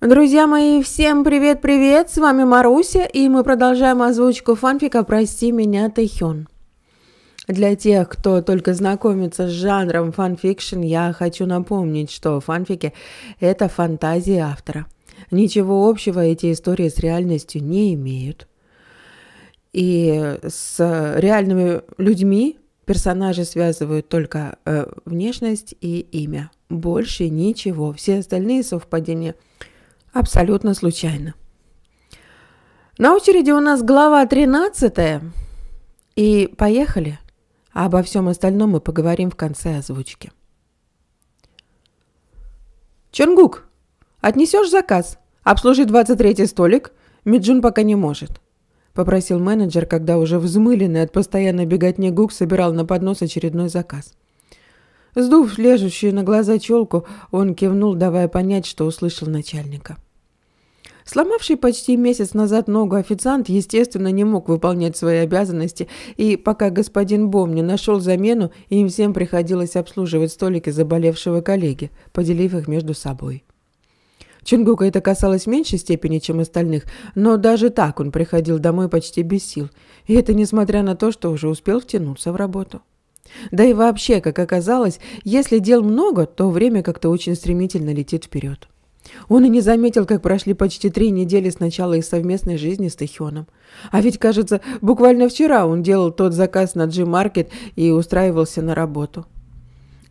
Друзья мои, всем привет-привет! С вами Маруся, и мы продолжаем озвучку фанфика «Прости меня, Тэхён». Для тех, кто только знакомится с жанром фанфикшн, я хочу напомнить, что фанфики – это фантазии автора. Ничего общего эти истории с реальностью не имеют. И с реальными людьми персонажи связывают только э, внешность и имя. Больше ничего. Все остальные совпадения – Абсолютно случайно. На очереди у нас глава 13. И поехали. А обо всем остальном мы поговорим в конце озвучки. Чонгук, отнесешь заказ? Обслужи 23-й столик. Миджун пока не может. Попросил менеджер, когда уже взмыленный от постоянной беготни Гук собирал на поднос очередной заказ. — Сдув лежащую на глаза челку, он кивнул, давая понять, что услышал начальника. Сломавший почти месяц назад ногу официант, естественно, не мог выполнять свои обязанности, и пока господин Бом не нашел замену, им всем приходилось обслуживать столики заболевшего коллеги, поделив их между собой. Чунгука это касалось в меньшей степени, чем остальных, но даже так он приходил домой почти без сил, и это несмотря на то, что уже успел втянуться в работу. Да и вообще, как оказалось, если дел много, то время как-то очень стремительно летит вперед. Он и не заметил, как прошли почти три недели с начала их совместной жизни с Тэхёном. А ведь, кажется, буквально вчера он делал тот заказ на G-Market и устраивался на работу.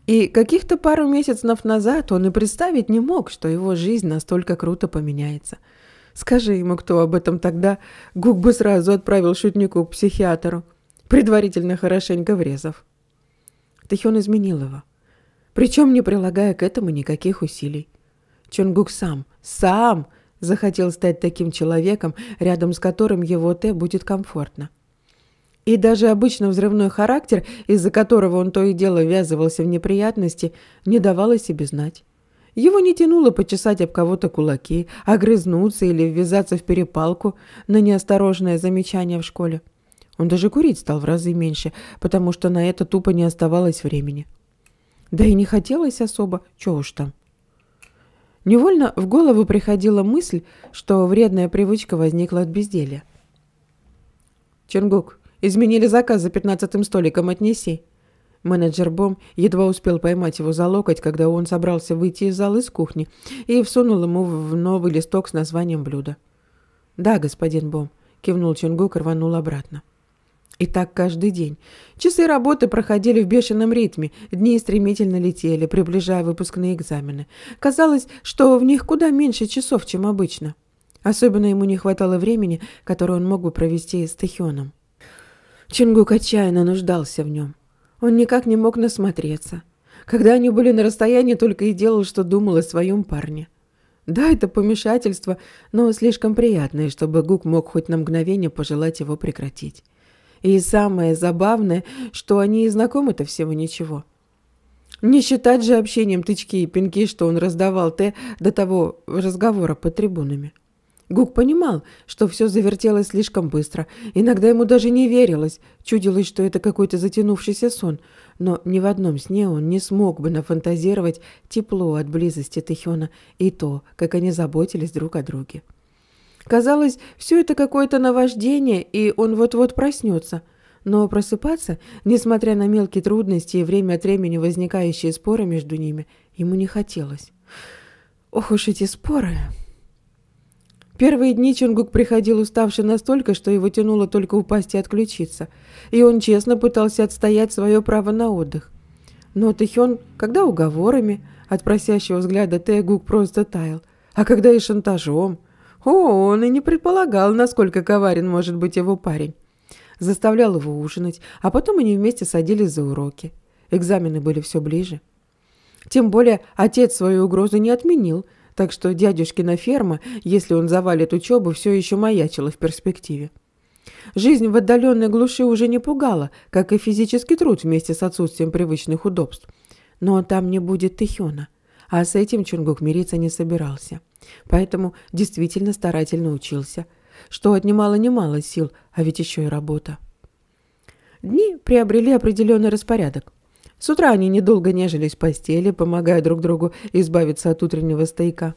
И каких-то пару месяцев назад он и представить не мог, что его жизнь настолько круто поменяется. Скажи ему, кто об этом тогда, Гук бы сразу отправил шутнику к психиатру, предварительно хорошенько врезав. Тэхён изменил его. Причем не прилагая к этому никаких усилий. Чонгук сам, сам захотел стать таким человеком, рядом с которым его Т будет комфортно. И даже обычно взрывной характер, из-за которого он то и дело ввязывался в неприятности, не давал о себе знать. Его не тянуло почесать об кого-то кулаки, огрызнуться или ввязаться в перепалку на неосторожное замечание в школе. Он даже курить стал в разы меньше, потому что на это тупо не оставалось времени. Да и не хотелось особо, чё уж там. Невольно в голову приходила мысль, что вредная привычка возникла от безделья. «Ченгук, изменили заказ за пятнадцатым столиком, отнеси». Менеджер Бом едва успел поймать его за локоть, когда он собрался выйти из зала из кухни, и всунул ему в новый листок с названием блюда. «Да, господин Бом», — кивнул Чунгук и рванул обратно. И так каждый день. Часы работы проходили в бешеном ритме, дни стремительно летели, приближая выпускные экзамены. Казалось, что в них куда меньше часов, чем обычно. Особенно ему не хватало времени, которое он мог бы провести с Тэхёном. Чингук отчаянно нуждался в нем. Он никак не мог насмотреться. Когда они были на расстоянии, только и делал, что думал о своем парне. Да, это помешательство, но слишком приятное, чтобы Гук мог хоть на мгновение пожелать его прекратить. И самое забавное, что они и знакомы-то всего ничего. Не считать же общением тычки и пинки, что он раздавал Т до того разговора под трибунами. Гук понимал, что все завертелось слишком быстро. Иногда ему даже не верилось, чудилось, что это какой-то затянувшийся сон. Но ни в одном сне он не смог бы нафантазировать тепло от близости Тихона и то, как они заботились друг о друге. Казалось, все это какое-то наваждение, и он вот-вот проснется. Но просыпаться, несмотря на мелкие трудности и время от времени возникающие споры между ними, ему не хотелось. Ох уж эти споры! Первые дни Чунгук приходил уставший настолько, что его тянуло только упасть и отключиться. И он честно пытался отстоять свое право на отдых. Но Тэхён, когда уговорами, от просящего взгляда Тэгук просто таял, а когда и шантажом – о, он и не предполагал, насколько коварен может быть его парень. Заставлял его ужинать, а потом они вместе садились за уроки. Экзамены были все ближе. Тем более отец свою угрозу не отменил, так что дядюшкина ферма, если он завалит учебу, все еще маячила в перспективе. Жизнь в отдаленной глуши уже не пугала, как и физический труд вместе с отсутствием привычных удобств. Но там не будет Тихёна а с этим Чунгук мириться не собирался. Поэтому действительно старательно учился, что отнимало немало сил, а ведь еще и работа. Дни приобрели определенный распорядок. С утра они недолго нежились в постели, помогая друг другу избавиться от утреннего стояка.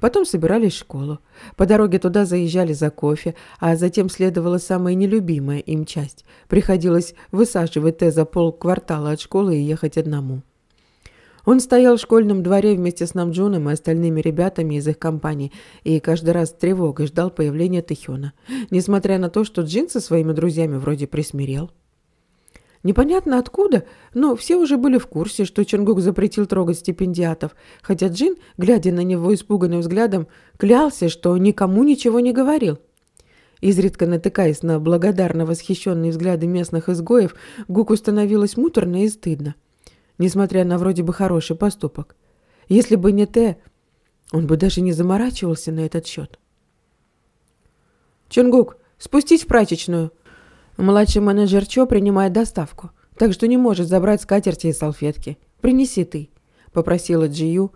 Потом собирались в школу. По дороге туда заезжали за кофе, а затем следовала самая нелюбимая им часть. Приходилось высаживать Те за полквартала от школы и ехать одному. Он стоял в школьном дворе вместе с Намджуном и остальными ребятами из их компании и каждый раз с тревогой ждал появления Тэхёна, несмотря на то, что Джин со своими друзьями вроде присмирел. Непонятно откуда, но все уже были в курсе, что Чонгук запретил трогать стипендиатов, хотя Джин, глядя на него испуганным взглядом, клялся, что никому ничего не говорил. Изредка натыкаясь на благодарно восхищенные взгляды местных изгоев, Гуку становилось муторно и стыдно несмотря на вроде бы хороший поступок. Если бы не Те, он бы даже не заморачивался на этот счет. «Чунгук, спустись в прачечную!» Младший менеджер Чо принимает доставку, так что не может забрать скатерти и салфетки. «Принеси ты», — попросила Джию.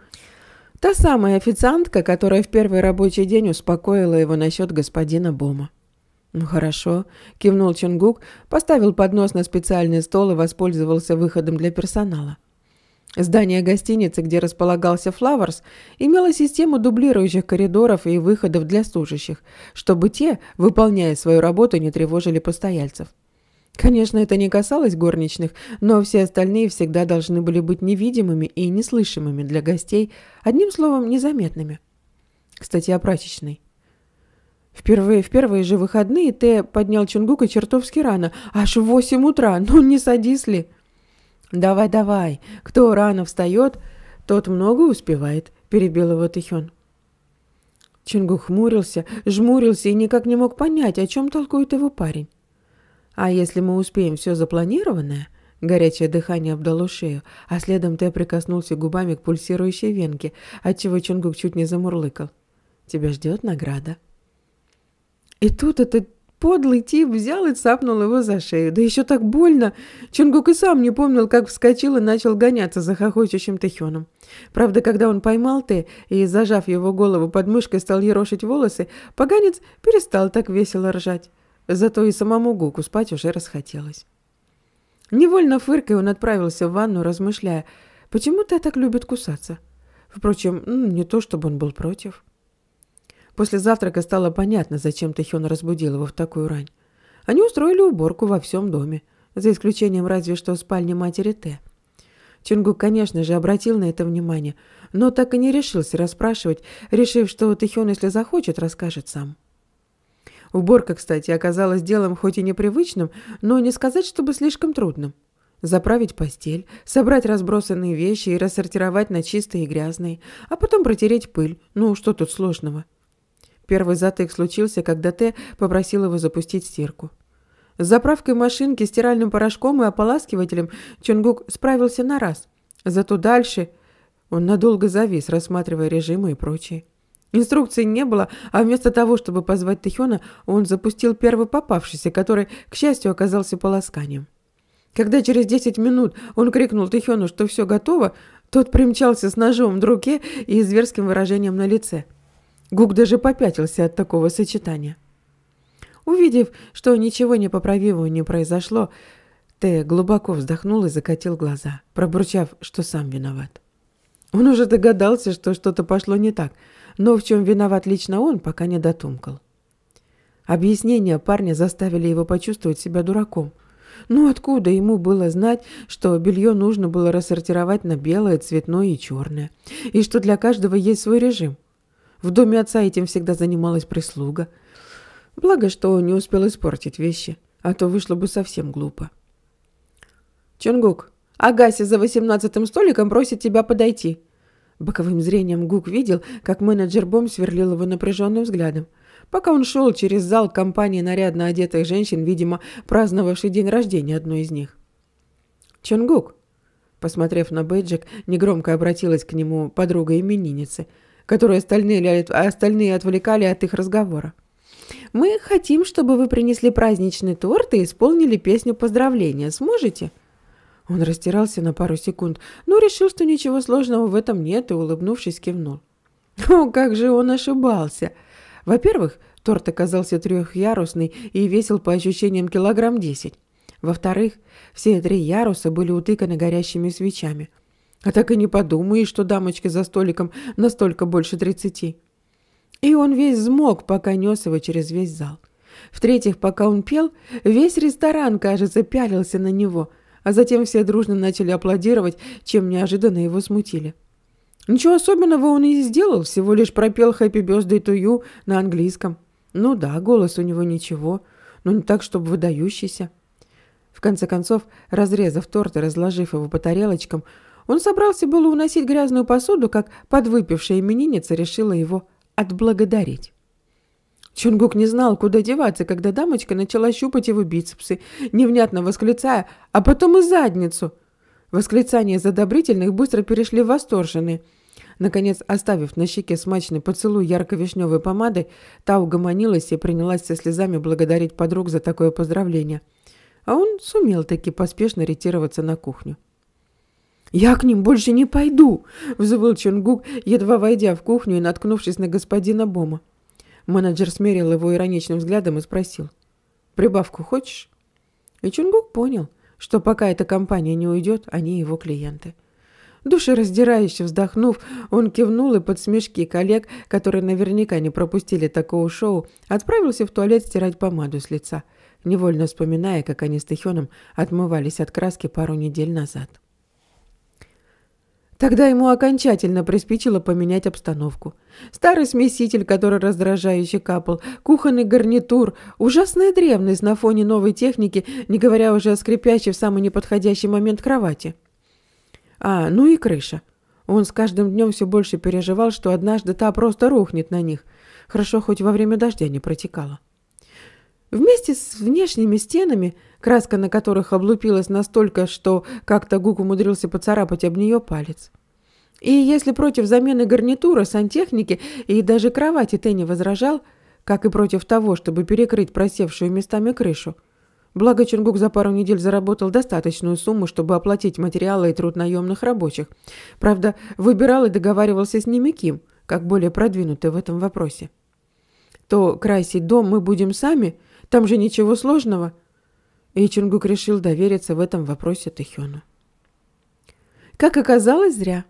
Та самая официантка, которая в первый рабочий день успокоила его насчет господина Бома. «Ну хорошо», – кивнул Чунгук, поставил поднос на специальный стол и воспользовался выходом для персонала. Здание гостиницы, где располагался Флаворс, имело систему дублирующих коридоров и выходов для служащих, чтобы те, выполняя свою работу, не тревожили постояльцев. Конечно, это не касалось горничных, но все остальные всегда должны были быть невидимыми и неслышимыми для гостей, одним словом, незаметными. Кстати, о прачечной. Впервые в первые же выходные Тэ поднял Чунгука чертовски рано, аж в восемь утра, ну не садись ли. «Давай-давай, кто рано встает, тот много успевает», – перебил его Тэхён. Чингу хмурился, жмурился и никак не мог понять, о чем толкует его парень. «А если мы успеем все запланированное?» Горячее дыхание обдало шею, а следом Тэ прикоснулся губами к пульсирующей венке, отчего Чунгук чуть не замурлыкал. «Тебя ждет награда». И тут этот подлый тип взял и цапнул его за шею. Да еще так больно. Чонгук и сам не помнил, как вскочил и начал гоняться за хохочущим Тэхёном. Правда, когда он поймал Тэ и, зажав его голову под мышкой, стал ерошить волосы, поганец перестал так весело ржать. Зато и самому Гуку спать уже расхотелось. Невольно фыркой он отправился в ванну, размышляя, почему Тэ так любит кусаться. Впрочем, не то чтобы он был против. После завтрака стало понятно, зачем Тэхён разбудил его в такую рань. Они устроили уборку во всем доме, за исключением разве что спальни матери Тэ. Чунгук, конечно же, обратил на это внимание, но так и не решился расспрашивать, решив, что Тэхён, если захочет, расскажет сам. Уборка, кстати, оказалась делом хоть и непривычным, но не сказать, чтобы слишком трудным. Заправить постель, собрать разбросанные вещи и рассортировать на чистые и грязные, а потом протереть пыль. Ну, что тут сложного? Первый затык случился, когда Т попросил его запустить стирку. С заправкой машинки, стиральным порошком и ополаскивателем Чонгук справился на раз. Зато дальше он надолго завис, рассматривая режимы и прочее. Инструкции не было, а вместо того, чтобы позвать Тэхёна, он запустил первый попавшийся, который, к счастью, оказался полосканием. Когда через 10 минут он крикнул Тэхёну, что все готово, тот примчался с ножом в руке и зверским выражением на лице – Гук даже попятился от такого сочетания. Увидев, что ничего непоправимого не произошло, Т. глубоко вздохнул и закатил глаза, пробурчав, что сам виноват. Он уже догадался, что что-то пошло не так, но в чем виноват лично он, пока не дотумкал. Объяснения парня заставили его почувствовать себя дураком. Ну откуда ему было знать, что белье нужно было рассортировать на белое, цветное и черное, и что для каждого есть свой режим? В доме отца этим всегда занималась прислуга. Благо, что он не успел испортить вещи, а то вышло бы совсем глупо. «Чонгук, Агася за восемнадцатым столиком просит тебя подойти». Боковым зрением Гук видел, как менеджер Бом сверлил его напряженным взглядом. Пока он шел через зал компании нарядно одетых женщин, видимо, праздновавшей день рождения одной из них. «Чонгук», посмотрев на бейджик, негромко обратилась к нему подруга именинницы – которые остальные, а остальные отвлекали от их разговора. «Мы хотим, чтобы вы принесли праздничный торт и исполнили песню поздравления. Сможете?» Он растирался на пару секунд, но решил, что ничего сложного в этом нет, и, улыбнувшись, кивнул. О, как же он ошибался! Во-первых, торт оказался трехярусный и весил по ощущениям килограмм десять. Во-вторых, все три яруса были утыканы горящими свечами – а так и не подумаешь, что дамочке за столиком настолько больше тридцати. И он весь взмок, пока нес его через весь зал. В-третьих, пока он пел, весь ресторан, кажется, пялился на него, а затем все дружно начали аплодировать, чем неожиданно его смутили. Ничего особенного он и не сделал, всего лишь пропел «Happy Birthday to you» на английском. Ну да, голос у него ничего, но не так, чтобы выдающийся. В конце концов, разрезав торт и разложив его по тарелочкам, он собрался было уносить грязную посуду, как подвыпившая именинница решила его отблагодарить. Чунгук не знал, куда деваться, когда дамочка начала щупать его бицепсы, невнятно восклицая, а потом и задницу. Восклицания задобрительных быстро перешли в восторженные. Наконец, оставив на щеке смачный поцелуй ярко-вишневой помады, та угомонилась и принялась со слезами благодарить подруг за такое поздравление. А он сумел таки поспешно ретироваться на кухню. «Я к ним больше не пойду!» – взвыл Чунгук, едва войдя в кухню и наткнувшись на господина Бома. Менеджер смерил его ироничным взглядом и спросил. «Прибавку хочешь?» И Чунгук понял, что пока эта компания не уйдет, они его клиенты. Душераздирающе вздохнув, он кивнул и под смешки коллег, которые наверняка не пропустили такого шоу, отправился в туалет стирать помаду с лица, невольно вспоминая, как они с Тихоном отмывались от краски пару недель назад. Тогда ему окончательно приспичило поменять обстановку. Старый смеситель, который раздражающе капал, кухонный гарнитур, ужасная древность на фоне новой техники, не говоря уже о скрипящей в самый неподходящий момент кровати. А, ну и крыша. Он с каждым днем все больше переживал, что однажды та просто рухнет на них. Хорошо, хоть во время дождя не протекала. Вместе с внешними стенами, краска на которых облупилась настолько, что как-то Гук умудрился поцарапать об нее палец. И если против замены гарнитура, сантехники и даже кровати Тенни возражал, как и против того, чтобы перекрыть просевшую местами крышу, Благо Чингук за пару недель заработал достаточную сумму, чтобы оплатить материалы и труд наемных рабочих. Правда, выбирал и договаривался с ними Ким, как более продвинутый в этом вопросе. То красить дом мы будем сами – там же ничего сложного. И Чунгук решил довериться в этом вопросе Тэхёну. Как оказалось, зря.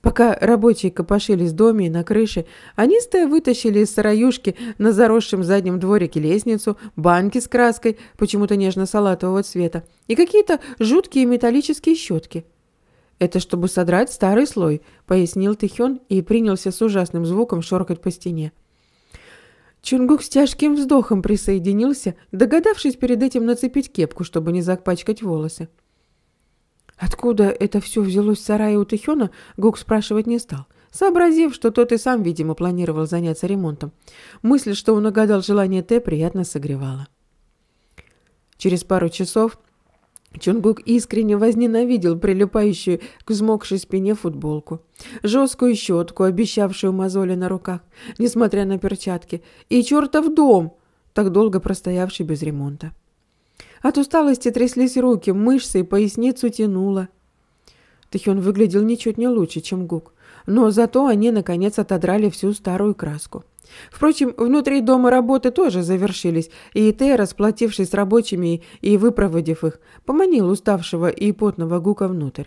Пока рабочие копошились в доме и на крыше, они с вытащили из сыроюшки на заросшем заднем дворике лестницу, банки с краской, почему-то нежно-салатового цвета, и какие-то жуткие металлические щетки. «Это чтобы содрать старый слой», — пояснил Тихён и принялся с ужасным звуком шоркать по стене. Чунгук с тяжким вздохом присоединился, догадавшись перед этим нацепить кепку, чтобы не запачкать волосы. Откуда это все взялось в сарае у Тихена, Гук спрашивать не стал, сообразив, что тот и сам, видимо, планировал заняться ремонтом. Мысль, что он угадал желание Т, приятно согревала. Через пару часов Чунгук искренне возненавидел прилипающую к взмокшей спине футболку, жесткую щетку, обещавшую мозоли на руках, несмотря на перчатки, и чертов дом, так долго простоявший без ремонта. От усталости тряслись руки, мышцы и поясницу тянуло. Тахион выглядел ничуть не лучше, чем Гук, но зато они, наконец, отодрали всю старую краску. Впрочем, внутри дома работы тоже завершились, и Те, расплатившись с рабочими и выпроводив их, поманил уставшего и потного Гука внутрь.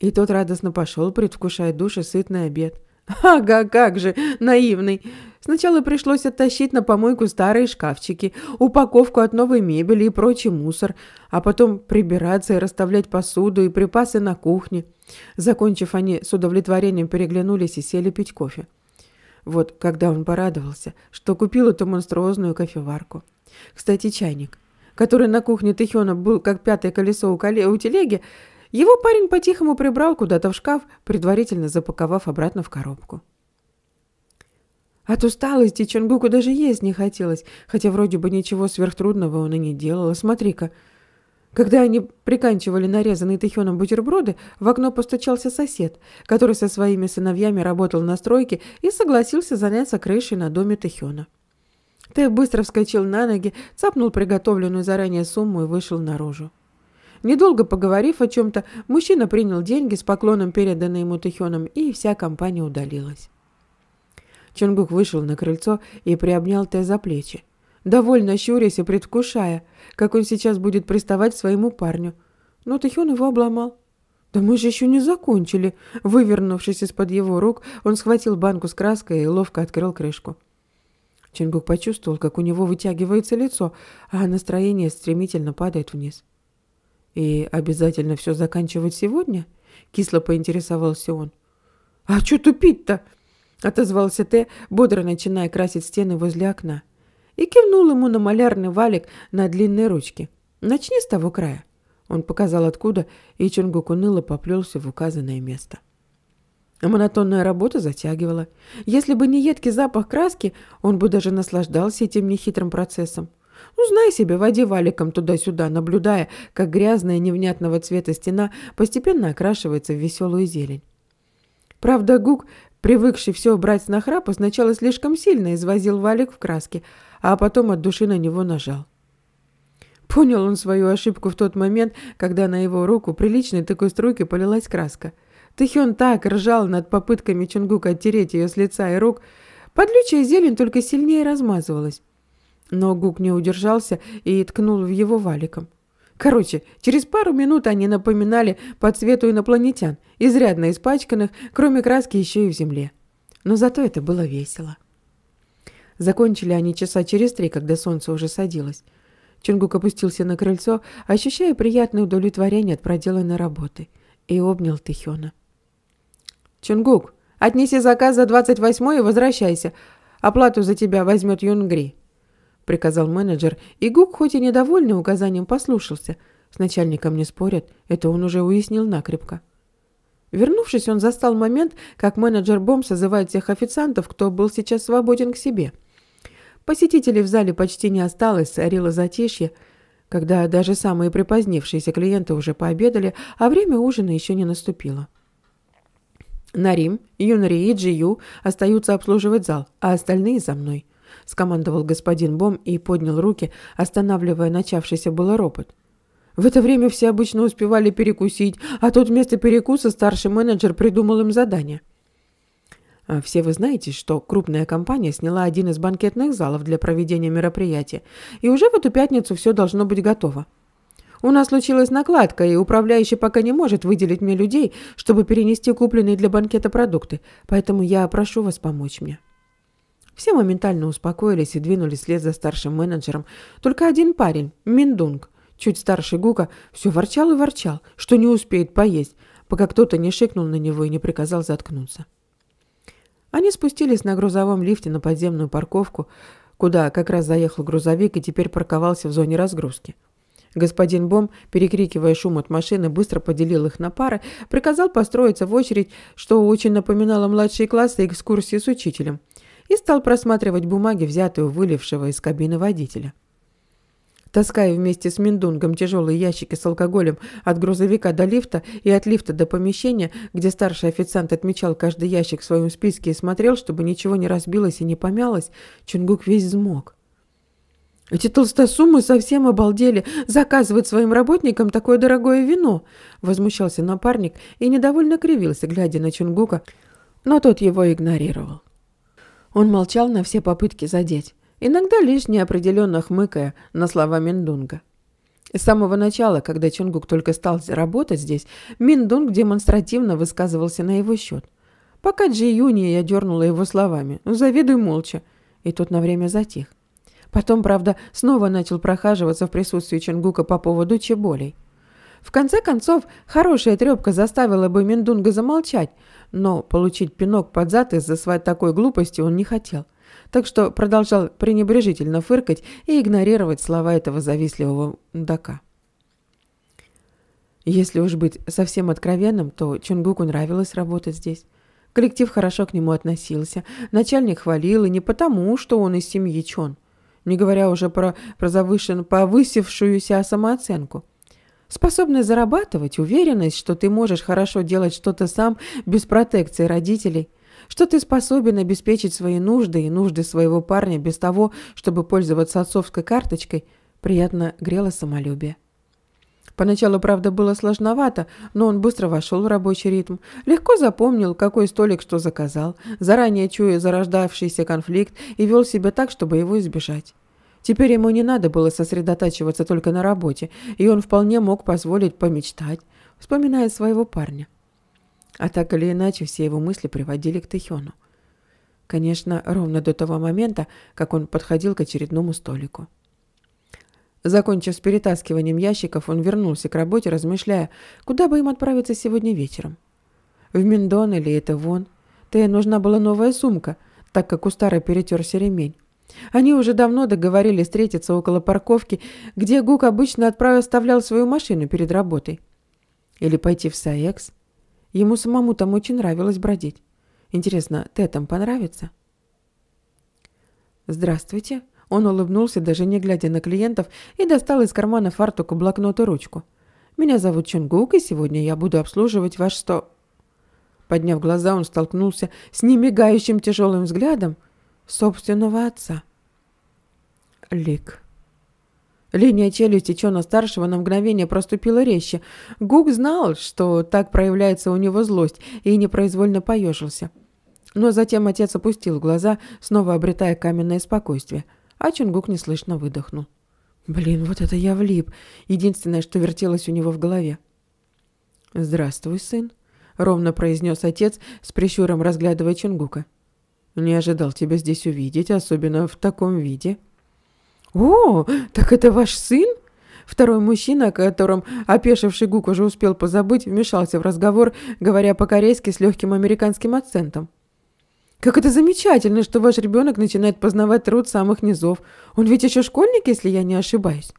И тот радостно пошел, предвкушая душа сытный обед. «Ага, как же, наивный!» Сначала пришлось оттащить на помойку старые шкафчики, упаковку от новой мебели и прочий мусор, а потом прибираться и расставлять посуду и припасы на кухне. Закончив, они с удовлетворением переглянулись и сели пить кофе. Вот когда он порадовался, что купил эту монструозную кофеварку. Кстати, чайник, который на кухне Тихёна был как пятое колесо у, коле у телеги, его парень по-тихому прибрал куда-то в шкаф, предварительно запаковав обратно в коробку. От усталости Чонгуку даже есть не хотелось, хотя вроде бы ничего сверхтрудного он и не делал. Смотри-ка, когда они приканчивали нарезанные Тахеном бутерброды, в окно постучался сосед, который со своими сыновьями работал на стройке и согласился заняться крышей на доме Тахена. Тэ быстро вскочил на ноги, цапнул приготовленную заранее сумму и вышел наружу. Недолго поговорив о чем-то, мужчина принял деньги с поклоном, переданные ему Тахеном, и вся компания удалилась. Чонгук вышел на крыльцо и приобнял Тэ за плечи довольно щурясь и предвкушая, как он сейчас будет приставать своему парню. Но Тэхён его обломал. «Да мы же еще не закончили!» Вывернувшись из-под его рук, он схватил банку с краской и ловко открыл крышку. Чингук почувствовал, как у него вытягивается лицо, а настроение стремительно падает вниз. «И обязательно все заканчивать сегодня?» — кисло поинтересовался он. «А что тупить-то?» — отозвался Т, бодро начиная красить стены возле окна и кивнул ему на малярный валик на длинной ручке. «Начни с того края». Он показал откуда, и Чонгук уныло поплелся в указанное место. Монотонная работа затягивала. Если бы не едкий запах краски, он бы даже наслаждался этим нехитрым процессом. Ну, знай себе, води валиком туда-сюда, наблюдая, как грязная невнятного цвета стена постепенно окрашивается в веселую зелень. Правда, Гук, привыкший все брать с нахрапа, сначала слишком сильно извозил валик в краске, а потом от души на него нажал. Понял он свою ошибку в тот момент, когда на его руку приличной такой струйкой полилась краска. Тэхён так ржал над попытками Чунгука оттереть ее с лица и рук. Подлючая зелень только сильнее размазывалась. Но Гук не удержался и ткнул в его валиком. Короче, через пару минут они напоминали по цвету инопланетян, изрядно испачканных, кроме краски еще и в земле. Но зато это было весело. Закончили они часа через три, когда солнце уже садилось. Чунгук опустился на крыльцо, ощущая приятное удовлетворение от проделанной работы, и обнял Тихёна. «Чунгук, отнеси заказ за двадцать восьмой и возвращайся. Оплату за тебя возьмет Юнгри», — приказал менеджер, и Гук, хоть и недовольный указанием, послушался. С начальником не спорят, это он уже уяснил накрепко. Вернувшись, он застал момент, как менеджер Бом созывает всех официантов, кто был сейчас свободен к себе — Посетителей в зале почти не осталось, царило затишье, когда даже самые припозднившиеся клиенты уже пообедали, а время ужина еще не наступило. «Нарим, Юнри и Джию остаются обслуживать зал, а остальные за мной», — скомандовал господин Бом и поднял руки, останавливая начавшийся было ропот. В это время все обычно успевали перекусить, а тут вместо перекуса старший менеджер придумал им задание — а, все вы знаете, что крупная компания сняла один из банкетных залов для проведения мероприятия, и уже в эту пятницу все должно быть готово. У нас случилась накладка, и управляющий пока не может выделить мне людей, чтобы перенести купленные для банкета продукты, поэтому я прошу вас помочь мне». Все моментально успокоились и двинулись вслед за старшим менеджером. Только один парень, Миндунг, чуть старше Гука, все ворчал и ворчал, что не успеет поесть, пока кто-то не шикнул на него и не приказал заткнуться. Они спустились на грузовом лифте на подземную парковку, куда как раз заехал грузовик и теперь парковался в зоне разгрузки. Господин Бом, перекрикивая шум от машины, быстро поделил их на пары, приказал построиться в очередь, что очень напоминало младшие классы экскурсии с учителем, и стал просматривать бумаги, взятые у вылившего из кабины водителя таская вместе с Миндунгом тяжелые ящики с алкоголем от грузовика до лифта и от лифта до помещения, где старший официант отмечал каждый ящик в своем списке и смотрел, чтобы ничего не разбилось и не помялось, Чунгук весь взмок. Эти толстосумы совсем обалдели заказывают своим работникам такое дорогое вино, возмущался напарник и недовольно кривился, глядя на Чунгука, но тот его игнорировал. Он молчал на все попытки задеть иногда лишь неопределенно хмыкая на слова Миндунга. С самого начала, когда Чунгук только стал работать здесь, Миндунг демонстративно высказывался на его счет. Пока Джи Юния я дернула его словами «Ну, «завидуй молча», и тот на время затих. Потом, правда, снова начал прохаживаться в присутствии Чунгука по поводу чеболей. В конце концов, хорошая трепка заставила бы Миндунга замолчать, но получить пинок под зад из-за своей такой глупости он не хотел так что продолжал пренебрежительно фыркать и игнорировать слова этого завистливого мудака. Если уж быть совсем откровенным, то Чунгуку нравилось работать здесь. Коллектив хорошо к нему относился, начальник хвалил, и не потому, что он из семьи Чон, не говоря уже про, про завышен, повысившуюся самооценку. Способность зарабатывать, уверенность, что ты можешь хорошо делать что-то сам, без протекции родителей – что ты способен обеспечить свои нужды и нужды своего парня без того, чтобы пользоваться отцовской карточкой, приятно грело самолюбие. Поначалу, правда, было сложновато, но он быстро вошел в рабочий ритм. Легко запомнил, какой столик что заказал, заранее чуя зарождавшийся конфликт и вел себя так, чтобы его избежать. Теперь ему не надо было сосредотачиваться только на работе, и он вполне мог позволить помечтать, вспоминая своего парня. А так или иначе, все его мысли приводили к Тэхёну. Конечно, ровно до того момента, как он подходил к очередному столику. Закончив с перетаскиванием ящиков, он вернулся к работе, размышляя, куда бы им отправиться сегодня вечером. В Миндон или это вон? Тея нужна была новая сумка, так как у старой перетерся ремень. Они уже давно договорились встретиться около парковки, где Гук обычно отправил оставлял свою машину перед работой. Или пойти в Саекс – Ему самому там очень нравилось бродить. Интересно, а там понравится? «Здравствуйте». Он улыбнулся, даже не глядя на клиентов, и достал из кармана фартука блокнот и ручку. «Меня зовут Чунгук, и сегодня я буду обслуживать ваш сто...» Подняв глаза, он столкнулся с немигающим тяжелым взглядом собственного отца. «Лик», Линия челюсти Чона-старшего на мгновение проступила резче. Гук знал, что так проявляется у него злость, и непроизвольно поежился. Но затем отец опустил глаза, снова обретая каменное спокойствие, а Чунгук неслышно выдохнул. «Блин, вот это я влип!» — единственное, что вертелось у него в голове. «Здравствуй, сын», — ровно произнес отец, с прищуром разглядывая Чунгука. «Не ожидал тебя здесь увидеть, особенно в таком виде». «О, так это ваш сын?» Второй мужчина, о котором опешивший Гук уже успел позабыть, вмешался в разговор, говоря по-корейски с легким американским акцентом. «Как это замечательно, что ваш ребенок начинает познавать труд самых низов. Он ведь еще школьник, если я не ошибаюсь».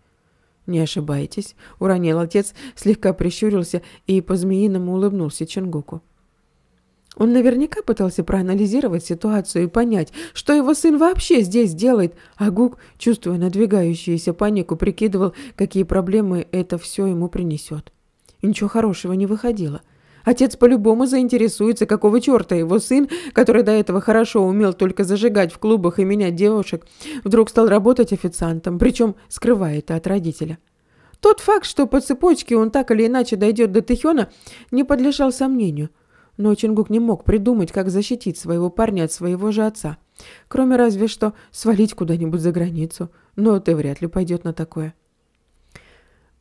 «Не ошибаетесь», — уронил отец, слегка прищурился и по-змеиному улыбнулся Ченгуку. Он наверняка пытался проанализировать ситуацию и понять, что его сын вообще здесь делает, а Гук, чувствуя надвигающуюся панику, прикидывал, какие проблемы это все ему принесет. И ничего хорошего не выходило. Отец по-любому заинтересуется, какого черта его сын, который до этого хорошо умел только зажигать в клубах и менять девушек, вдруг стал работать официантом, причем скрывая это от родителя. Тот факт, что по цепочке он так или иначе дойдет до Тэхёна, не подлежал сомнению – но Чингук не мог придумать, как защитить своего парня от своего же отца. Кроме разве что свалить куда-нибудь за границу. Но ты вряд ли пойдет на такое.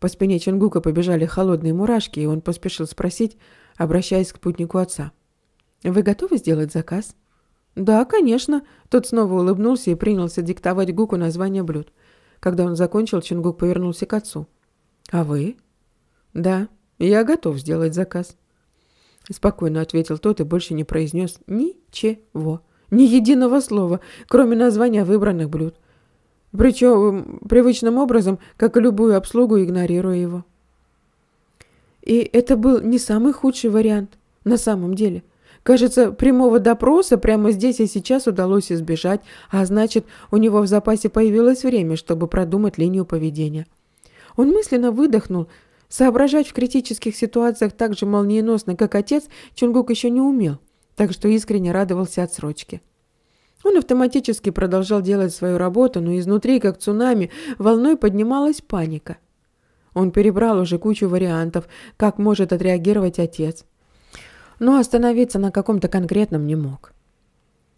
По спине Чингука побежали холодные мурашки, и он поспешил спросить, обращаясь к Путнику отца. «Вы готовы сделать заказ?» «Да, конечно». Тот снова улыбнулся и принялся диктовать Гуку название блюд. Когда он закончил, Чингук повернулся к отцу. «А вы?» «Да, я готов сделать заказ». Спокойно ответил тот и больше не произнес ничего. Ни единого слова, кроме названия выбранных блюд. Причем привычным образом, как и любую обслугу, игнорируя его. И это был не самый худший вариант на самом деле. Кажется, прямого допроса прямо здесь и сейчас удалось избежать, а значит, у него в запасе появилось время, чтобы продумать линию поведения. Он мысленно выдохнул – Соображать в критических ситуациях так же молниеносно, как отец, Чунгук еще не умел, так что искренне радовался отсрочке. Он автоматически продолжал делать свою работу, но изнутри, как цунами, волной поднималась паника. Он перебрал уже кучу вариантов, как может отреагировать отец. Но остановиться на каком-то конкретном не мог.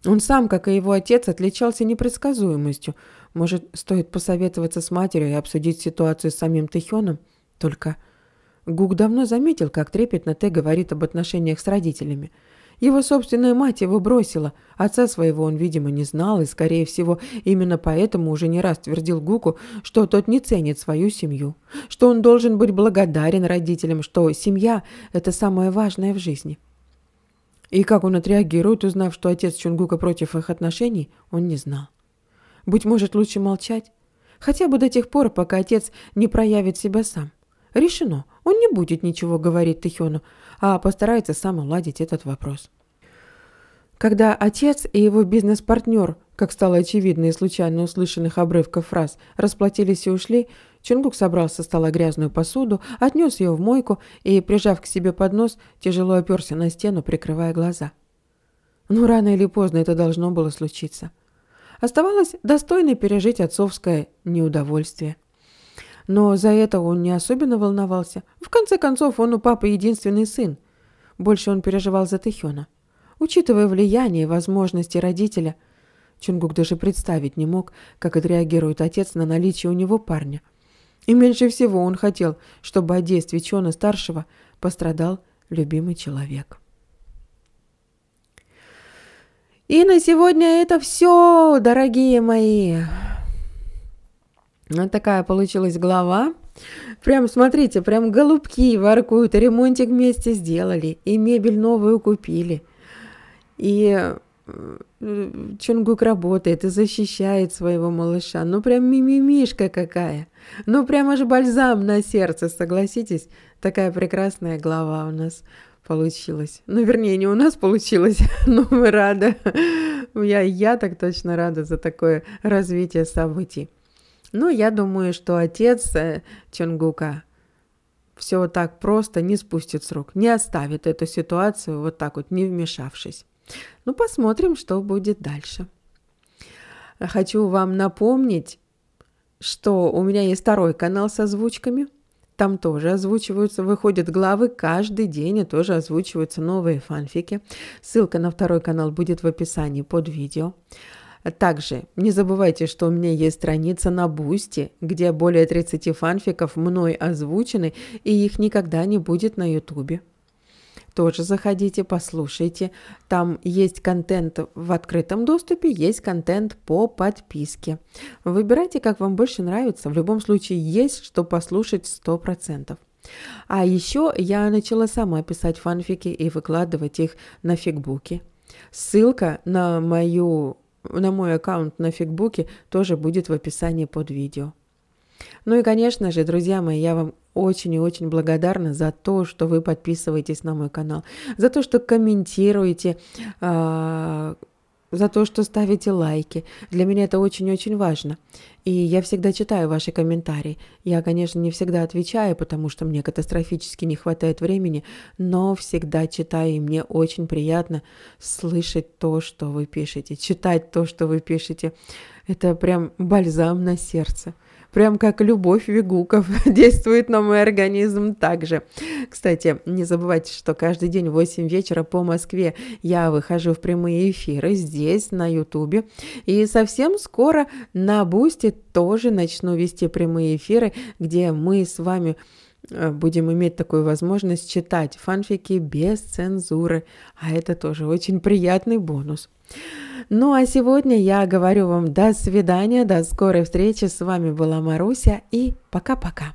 Он сам, как и его отец, отличался непредсказуемостью. Может, стоит посоветоваться с матерью и обсудить ситуацию с самим Тихоном? Только Гук давно заметил, как трепетно Т говорит об отношениях с родителями. Его собственная мать его бросила. Отца своего он, видимо, не знал, и, скорее всего, именно поэтому уже не раз твердил Гуку, что тот не ценит свою семью, что он должен быть благодарен родителям, что семья – это самое важное в жизни. И как он отреагирует, узнав, что отец Чунгука против их отношений, он не знал. Быть может, лучше молчать? Хотя бы до тех пор, пока отец не проявит себя сам. Решено. Он не будет ничего говорить Тэхёну, а постарается сам уладить этот вопрос. Когда отец и его бизнес-партнер, как стало очевидно из случайно услышанных обрывков фраз, расплатились и ушли, Чунгук собрал со стола грязную посуду, отнес ее в мойку и, прижав к себе поднос, тяжело оперся на стену, прикрывая глаза. Но ну, рано или поздно это должно было случиться. Оставалось достойно пережить отцовское неудовольствие. Но за это он не особенно волновался. В конце концов, он у папы единственный сын. Больше он переживал за Тэхёна. Учитывая влияние и возможности родителя, Чунгук даже представить не мог, как отреагирует отец на наличие у него парня. И меньше всего он хотел, чтобы от действий Чона-старшего пострадал любимый человек. И на сегодня это все, дорогие мои. Вот такая получилась глава. Прям, смотрите, прям голубки воркуют, ремонтик вместе сделали, и мебель новую купили. И э, Чунгук работает и защищает своего малыша. Ну, прям мимимишка какая. Ну, прям аж бальзам на сердце, согласитесь? Такая прекрасная глава у нас получилась. Ну, вернее, не у нас получилась, но мы рады. Я, я так точно рада за такое развитие событий. Но ну, я думаю, что отец э, Чонгука все так просто не спустит с рук, не оставит эту ситуацию вот так вот, не вмешавшись. Ну, посмотрим, что будет дальше. Хочу вам напомнить, что у меня есть второй канал с озвучками. Там тоже озвучиваются, выходят главы каждый день, и тоже озвучиваются новые фанфики. Ссылка на второй канал будет в описании под видео. А также не забывайте, что у меня есть страница на Бусти, где более 30 фанфиков мной озвучены, и их никогда не будет на Ютубе. Тоже заходите, послушайте. Там есть контент в открытом доступе, есть контент по подписке. Выбирайте, как вам больше нравится. В любом случае есть, что послушать 100%. А еще я начала сама писать фанфики и выкладывать их на фигбуке. Ссылка на мою на мой аккаунт на фигбуке тоже будет в описании под видео. Ну и, конечно же, друзья мои, я вам очень и очень благодарна за то, что вы подписываетесь на мой канал, за то, что комментируете, а, за то, что ставите лайки. Для меня это очень-очень важно. И я всегда читаю ваши комментарии. Я, конечно, не всегда отвечаю, потому что мне катастрофически не хватает времени, но всегда читаю, и мне очень приятно слышать то, что вы пишете, читать то, что вы пишете. Это прям бальзам на сердце. Прям как любовь вегуков действует на мой организм также. Кстати, не забывайте, что каждый день в 8 вечера по Москве я выхожу в прямые эфиры здесь, на Ютубе. И совсем скоро на Бусте тоже начну вести прямые эфиры, где мы с вами э, будем иметь такую возможность читать фанфики без цензуры, а это тоже очень приятный бонус. Ну а сегодня я говорю вам до свидания, до скорой встречи. С вами была Маруся и пока-пока.